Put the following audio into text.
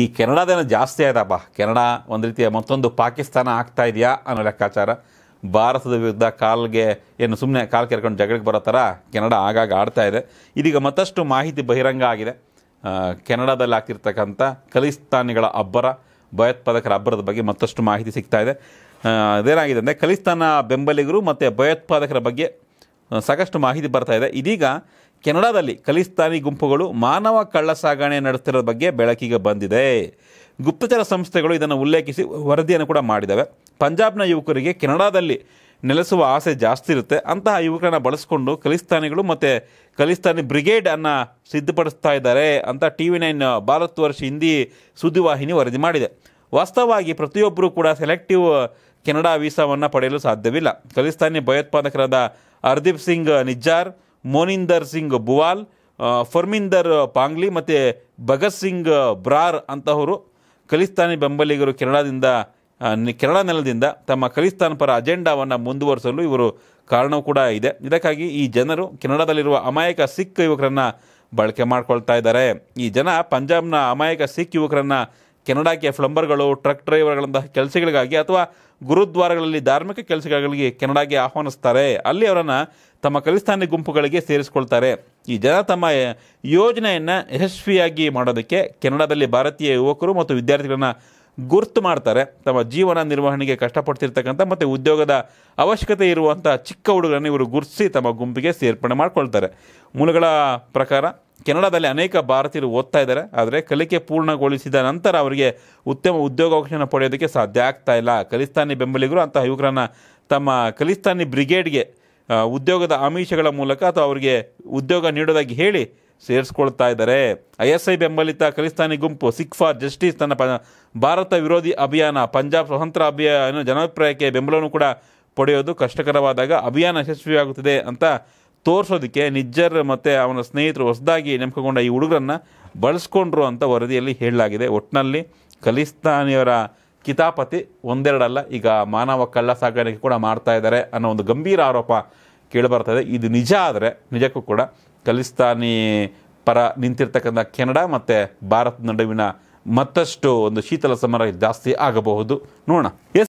ಈ ಕೆನಡಾದೇನೋ ಜಾಸ್ತಿ ಆಯ್ತಪ್ಪ ಕೆನಡಾ ಒಂದು ರೀತಿಯ ಮತ್ತೊಂದು ಪಾಕಿಸ್ತಾನ ಆಗ್ತಾ ಇದೆಯಾ ಅನ್ನೋ ಲೆಕ್ಕಾಚಾರ ಭಾರತದ ವಿರುದ್ಧ ಕಾಲ್ಗೆ ಏನು ಸುಮ್ಮನೆ ಕಾಲು ಕೆರ್ಕೊಂಡು ಜಗಳಿಗೆ ಬರೋ ಥರ ಕೆನಡಾ ಆಗಾಗ ಆಡ್ತಾ ಇದೆ ಇದೀಗ ಮತ್ತಷ್ಟು ಮಾಹಿತಿ ಬಹಿರಂಗ ಆಗಿದೆ ಕೆನಡಾದಲ್ಲಿ ಆಗ್ತಿರ್ತಕ್ಕಂಥ ಖಲಿಸ್ತಾನಿಗಳ ಅಬ್ಬರ ಭಯೋತ್ಪಾದಕರ ಅಬ್ಬರದ ಬಗ್ಗೆ ಮತ್ತಷ್ಟು ಮಾಹಿತಿ ಸಿಗ್ತಾ ಇದೆ ಅದೇನಾಗಿದೆ ಅಂದರೆ ಖಲಿಸ್ತಾನ ಬೆಂಬಲಿಗರು ಮತ್ತು ಭಯೋತ್ಪಾದಕರ ಬಗ್ಗೆ ಸಾಕಷ್ಟು ಮಾಹಿತಿ ಬರ್ತಾ ಇದೆ ಇದೀಗ ಕೆನಡಾದಲ್ಲಿ ಖಲಿಸ್ತಾನಿ ಗುಂಪುಗಳು ಮಾನವ ಕಳ್ಳ ಸಾಗಣೆ ನಡೆಸ್ತಿರೋ ಬಗ್ಗೆ ಬೆಳಕಿಗೆ ಬಂದಿದೆ ಗುಪ್ತಚರ ಸಂಸ್ಥೆಗಳು ಇದನ್ನು ಉಲ್ಲೇಖಿಸಿ ವರದಿಯನ್ನು ಕೂಡ ಮಾಡಿದ್ದಾವೆ ಪಂಜಾಬ್ನ ಯುವಕರಿಗೆ ಕೆನಡಾದಲ್ಲಿ ನೆಲೆಸುವ ಆಸೆ ಜಾಸ್ತಿ ಇರುತ್ತೆ ಅಂತಹ ಯುವಕರನ್ನು ಬಳಸಿಕೊಂಡು ಖಲಿಸ್ತಾನಿಗಳು ಮತ್ತು ಖಲಿಸ್ತಾನಿ ಬ್ರಿಗೇಡನ್ನು ಸಿದ್ಧಪಡಿಸ್ತಾ ಇದ್ದಾರೆ ಅಂತ ಟಿ ವಿ ನೈನ್ ಭಾರತ್ ವರ್ಷ ಹಿಂದಿ ಸುದ್ದಿವಾಹಿನಿ ವರದಿ ಮಾಡಿದೆ ವಾಸ್ತವವಾಗಿ ಪ್ರತಿಯೊಬ್ಬರೂ ಕೂಡ ಸೆಲೆಕ್ಟಿವ್ ಕೆನಡಾ ವೀಸಾವನ್ನು ಪಡೆಯಲು ಸಾಧ್ಯವಿಲ್ಲ ಖಲಿಸ್ತಾನಿ ಭಯೋತ್ಪಾದಕರಾದ ಹರ್ದೀಪ್ ಸಿಂಗ್ ನಿಜ್ಜಾರ್ ಮೋನಿಂದರ್ ಸಿಂಗ್ ಬುವಾಲ್ ಫರ್ಮಿಂದರ್ ಪಾಂಗ್ಲಿ ಮತ್ತು ಭಗತ್ ಸಿಂಗ್ ಬ್ರಾರ್ ಅಂತಹವರು ಖಲಿಸ್ತಾನಿ ಬೆಂಬಲಿಗರು ಕೆನಡಾದಿಂದ ಕೆನಡಾ ನೆಲದಿಂದ ತಮ್ಮ ಖಲಿಸ್ತಾನ್ ಪರ ಅಜೆಂಡಾವನ್ನು ಮುಂದುವರಿಸಲು ಇವರು ಕಾರಣವೂ ಕೂಡ ಇದೆ ಇದಕ್ಕಾಗಿ ಈ ಜನರು ಕೆನಡಾದಲ್ಲಿರುವ ಅಮಾಯಕ ಸಿಖ್ ಯುವಕರನ್ನು ಬಳಕೆ ಮಾಡ್ಕೊಳ್ತಾ ಇದ್ದಾರೆ ಈ ಜನ ಪಂಜಾಬ್ನ ಅಮಾಯಕ ಸಿಖ್ ಯುವಕರನ್ನು ಕೆನಡಾಕ್ಕೆ ಫ್ಲಂಬರ್ಗಳು ಟ್ರಕ್ ಡ್ರೈವರ್ಗಳಂತಹ ಕೆಲಸಗಳಿಗಾಗಿ ಅಥವಾ ಗುರುದ್ವಾರಗಳಲ್ಲಿ ಧಾರ್ಮಿಕ ಕೆಲಸಗಳಿಗೆ ಕೆನಡಾಗೆ ಆಹ್ವಾನಿಸ್ತಾರೆ ಅಲ್ಲಿ ಅವರನ್ನು ತಮ್ಮ ಖಲಿಸ್ತಾನಿ ಗುಂಪುಗಳಿಗೆ ಸೇರಿಸ್ಕೊಳ್ತಾರೆ ಈ ಜನ ತಮ್ಮ ಯೋಜನೆಯನ್ನು ಯಶಸ್ವಿಯಾಗಿ ಮಾಡೋದಕ್ಕೆ ಕೆನಡಾದಲ್ಲಿ ಭಾರತೀಯ ಯುವಕರು ಮತ್ತು ವಿದ್ಯಾರ್ಥಿಗಳನ್ನು ಗುರ್ತು ಮಾಡ್ತಾರೆ ತಮ್ಮ ಜೀವನ ನಿರ್ವಹಣೆಗೆ ಕಷ್ಟಪಡ್ತಿರ್ತಕ್ಕಂಥ ಮತ್ತು ಉದ್ಯೋಗದ ಅವಶ್ಯಕತೆ ಇರುವಂಥ ಚಿಕ್ಕ ಹುಡುಗರನ್ನು ಇವರು ಗುರುತಿಸಿ ತಮ್ಮ ಗುಂಪಿಗೆ ಸೇರ್ಪಡೆ ಮಾಡ್ಕೊಳ್ತಾರೆ ಮೂಲಗಳ ಪ್ರಕಾರ ಕೆನಡಾದಲ್ಲಿ ಅನೇಕ ಭಾರತೀಯರು ಓದ್ತಾ ಇದ್ದಾರೆ ಆದರೆ ಕಲಿಕೆ ಪೂರ್ಣಗೊಳಿಸಿದ ನಂತರ ಅವರಿಗೆ ಉತ್ತಮ ಉದ್ಯೋಗಾವಕಾಶನ ಪಡೆಯೋದಕ್ಕೆ ಸಾಧ್ಯ ಆಗ್ತಾ ಇಲ್ಲ ಖಲಿಸ್ತಾನಿ ಬೆಂಬಲಿಗರು ಅಂತಹ ಯುವಕರನ್ನು ತಮ್ಮ ಖಲಿಸ್ತಾನಿ ಬ್ರಿಗೇಡ್ಗೆ ಉದ್ಯೋಗದ ಆಮಿಷಗಳ ಮೂಲಕ ಅಥವಾ ಅವರಿಗೆ ಉದ್ಯೋಗ ನೀಡೋದಾಗಿ ಹೇಳಿ ಸೇರಿಸ್ಕೊಳ್ತಾ ಇದ್ದಾರೆ ಐ ಎಸ್ ಐ ಬೆಂಬಲಿತ ಖಲಿಸ್ತಾನಿ ಗುಂಪು ಸಿಖ್ ಫಾರ್ ಜಸ್ಟಿಸ್ ತನ್ನ ಪ ಭಾರತ ವಿರೋಧಿ ಅಭಿಯಾನ ಪಂಜಾಬ್ ಸ್ವತಂತ್ರ ಅಭಿಯಾನ ಜನಾಭಿಪ್ರಾಯಕ್ಕೆ ಬೆಂಬಲವನ್ನು ಕೂಡ ಪಡೆಯೋದು ಕಷ್ಟಕರವಾದಾಗ ಅಭಿಯಾನ ಯಶಸ್ವಿಯಾಗುತ್ತದೆ ಅಂತ ತೋರಿಸೋದಕ್ಕೆ ನಿಜ್ಜರ್ ಮತ್ತು ಅವನ ಸ್ನೇಹಿತರು ಹೊಸದಾಗಿ ನೆಮ್ಕೊಂಡ ಈ ಹುಡುಗರನ್ನು ಬಳಸ್ಕೊಂಡ್ರು ಅಂತ ವರದಿಯಲ್ಲಿ ಹೇಳಲಾಗಿದೆ ಒಟ್ಟಿನಲ್ಲಿ ಖಲಿಸ್ತಾನಿಯವರ ಕಿತಾಪತಿ ಒಂದೆರಡಲ್ಲ ಈಗ ಮಾನವ ಕಳ್ಳ ಸಾಗಾಣಿಕೆ ಕೂಡ ಮಾಡ್ತಾ ಇದ್ದಾರೆ ಅನ್ನೋ ಒಂದು ಗಂಭೀರ ಆರೋಪ ಕೇಳಿಬರ್ತದೆ ಇದು ನಿಜ ಆದರೆ ನಿಜಕ್ಕೂ ಕೂಡ ಖಲಿಸ್ತಾನಿ ಪರ ನಿಂತಿರ್ತಕ್ಕಂಥ ಕೆನಡಾ ಮತ್ತು ಭಾರತ ನಡುವಿನ ಮತ್ತಷ್ಟು ಒಂದು ಶೀತಲ ಸಮರ ಜಾಸ್ತಿ ಆಗಬಹುದು ನೋಡೋಣ ಎಸ್